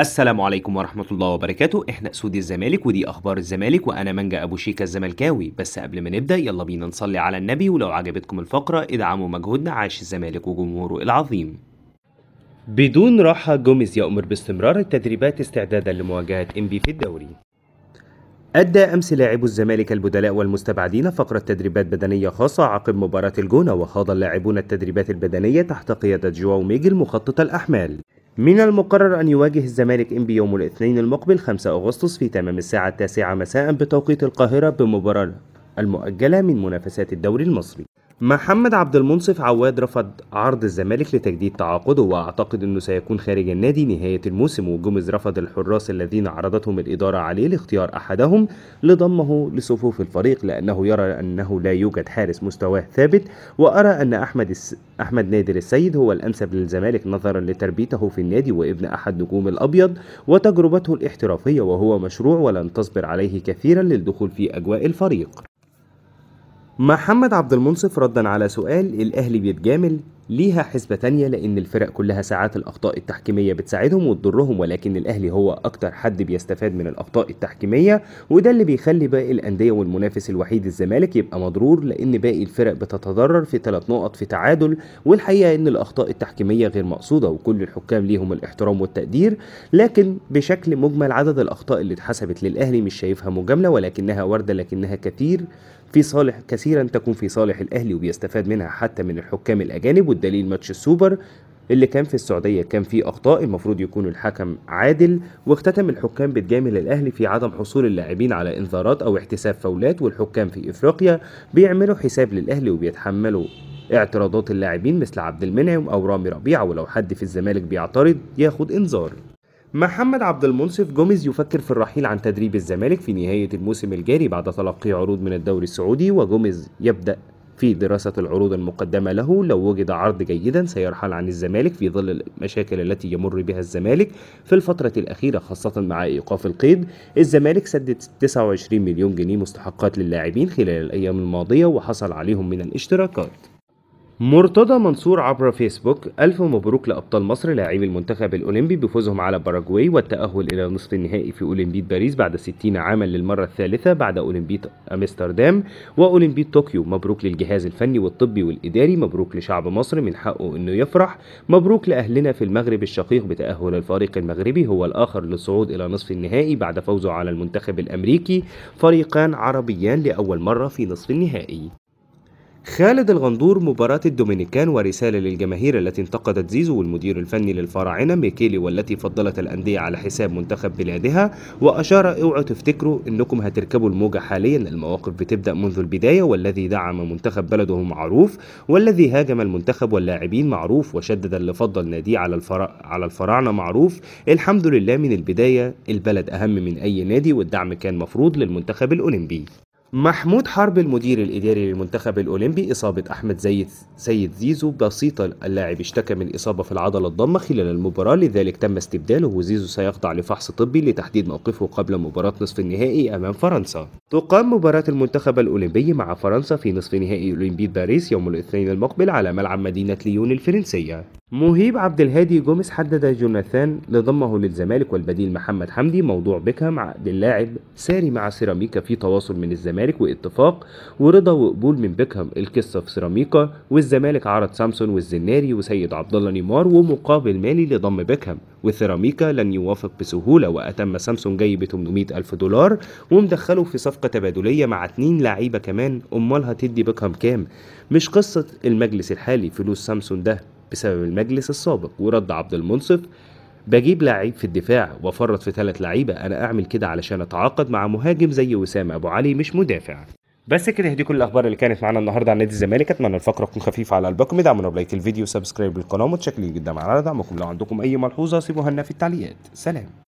السلام عليكم ورحمة الله وبركاته احنا اسود الزمالك ودي اخبار الزمالك وانا منجا ابو شيكا الزملكاوي بس قبل ما نبدأ يلا بينا نصلي على النبي ولو عجبتكم الفقرة ادعموا مجهودنا عاش الزمالك وجمهوره العظيم بدون راحة جوميز يأمر باستمرار التدريبات استعدادا لمواجهة انبي في الدوري أدى أمس لاعبو الزمالك البدلاء والمستبعدين فقرة تدريبات بدنية خاصة عقب مباراة الجونة وخاض اللاعبون التدريبات البدنية تحت قيادة جواو ميجي المخطط الأحمال من المقرر أن يواجه الزمالك إنبي يوم الاثنين المقبل 5 أغسطس في تمام الساعة التاسعة مساء بتوقيت القاهرة بمباراة المؤجلة من منافسات الدوري المصري محمد عبد المنصف عواد رفض عرض الزمالك لتجديد تعاقده واعتقد انه سيكون خارج النادي نهايه الموسم وجمز رفض الحراس الذين عرضتهم الاداره عليه لاختيار احدهم لضمه لصفوف الفريق لانه يرى انه لا يوجد حارس مستواه ثابت وارى ان احمد الس... احمد نادر السيد هو الانسب للزمالك نظرا لتربيته في النادي وابن احد نجوم الابيض وتجربته الاحترافيه وهو مشروع ولن تصبر عليه كثيرا للدخول في اجواء الفريق محمد عبد المنصف ردا على سؤال الأهلي بيتجامل ليها حسبة تانية لأن الفرق كلها ساعات الأخطاء التحكيمية بتساعدهم وتضرهم ولكن الأهلي هو أكتر حد بيستفاد من الأخطاء التحكيمية وده اللي بيخلي باقي الأندية والمنافس الوحيد الزمالك يبقى مضرور لأن باقي الفرق بتتضرر في ثلاث نقط في تعادل والحقيقة إن الأخطاء التحكيمية غير مقصودة وكل الحكام ليهم الاحترام والتقدير لكن بشكل مجمل عدد الأخطاء اللي اتحسبت للأهلي مش شايفها مجاملة ولكنها واردة لكنها كثير في صالح كثيرا تكون في صالح الأهلي وبيستفاد منها حتى من الحكام الأجانب والدليل ماتش السوبر اللي كان في السعودية كان فيه أخطاء المفروض يكون الحكم عادل واختتم الحكام بتجامل الأهلي في عدم حصول اللاعبين على إنذارات أو احتساب فاولات والحكام في إفريقيا بيعملوا حساب للأهلي وبيتحملوا اعتراضات اللاعبين مثل عبد المنعم أو رامي ربيعة ولو حد في الزمالك بيعترض ياخد إنذار محمد عبد المنصف جوميز يفكر في الرحيل عن تدريب الزمالك في نهاية الموسم الجاري بعد تلقي عروض من الدوري السعودي وجوميز يبدأ في دراسة العروض المقدمة له لو وجد عرض جيدا سيرحل عن الزمالك في ظل المشاكل التي يمر بها الزمالك في الفترة الأخيرة خاصة مع إيقاف القيد الزمالك سدد 29 مليون جنيه مستحقات للاعبين خلال الأيام الماضية وحصل عليهم من الاشتراكات مرتضى منصور عبر فيسبوك ألف مبروك لأبطال مصر لاعبي المنتخب الأولمبي بفوزهم على باراجواي والتأهل إلى نصف النهائي في أولمبياد باريس بعد 60 عاما للمرة الثالثة بعد أولمبياد أمستردام وأولمبياد طوكيو مبروك للجهاز الفني والطبي والإداري مبروك لشعب مصر من حقه إنه يفرح مبروك لأهلنا في المغرب الشقيق بتأهل الفريق المغربي هو الآخر للصعود إلى نصف النهائي بعد فوزه على المنتخب الأمريكي فريقان عربيان لأول مرة في نصف النهائي خالد الغندور مباراة الدومينيكان ورسالة للجماهير التي انتقدت زيزو والمدير الفني للفراعنة ميكيلي والتي فضلت الأندية على حساب منتخب بلادها وأشار اوعوا تفتكروا إنكم هتركبوا الموجة حاليا المواقف بتبدأ منذ البداية والذي دعم منتخب بلده معروف والذي هاجم المنتخب واللاعبين معروف وشدد اللي فضل ناديه على الفرا على الفراعنة معروف الحمد لله من البداية البلد أهم من أي نادي والدعم كان مفروض للمنتخب الأولمبي محمود حرب المدير الإداري للمنتخب الأولمبي إصابة أحمد زيد سيد زيزو بسيطة اللاعب اشتكى من إصابة في العضلة الضمة خلال المباراة لذلك تم استبداله وزيزو سيخضع لفحص طبي لتحديد موقفه قبل مباراة نصف النهائي أمام فرنسا تقام مباراة المنتخب الأولمبي مع فرنسا في نصف نهائي أولمبياد باريس يوم الاثنين المقبل على ملعب مدينة ليون الفرنسية مهيب عبد الهادي جوميز حدد جوناثان لضمه للزمالك والبديل محمد حمدي موضوع بيكهام عقد اللاعب ساري مع سيراميكا في تواصل من الزمالك واتفاق ورضا وقبول من بيكهام القصه في سيراميكا والزمالك عرض سامسون والزناري وسيد عبد الله نيمار ومقابل مالي لضم بيكهام وسيراميكا لن يوافق بسهوله واتم سامسون جاي ب 800 الف دولار ومدخله في صفقه تبادليه مع اتنين لعيبه كمان امال هتدي بيكهام كام مش قصه المجلس الحالي فلوس سامسون ده بسبب المجلس السابق ورد عبد المنصف بجيب لعيب في الدفاع وافرط في ثلاث لعيبه انا اعمل كده علشان اتعاقد مع مهاجم زي وسام ابو علي مش مدافع بس كده دي كل الاخبار اللي كانت معانا النهارده عن نادي الزمالك اتمنى الفقره تكون خفيفه على قلبكم ادعمونا بلايك الفيديو سبسكرايب للقناه متشكرين جدا على دعمكم لو عندكم اي ملحوظه سيبوها لنا في التعليقات سلام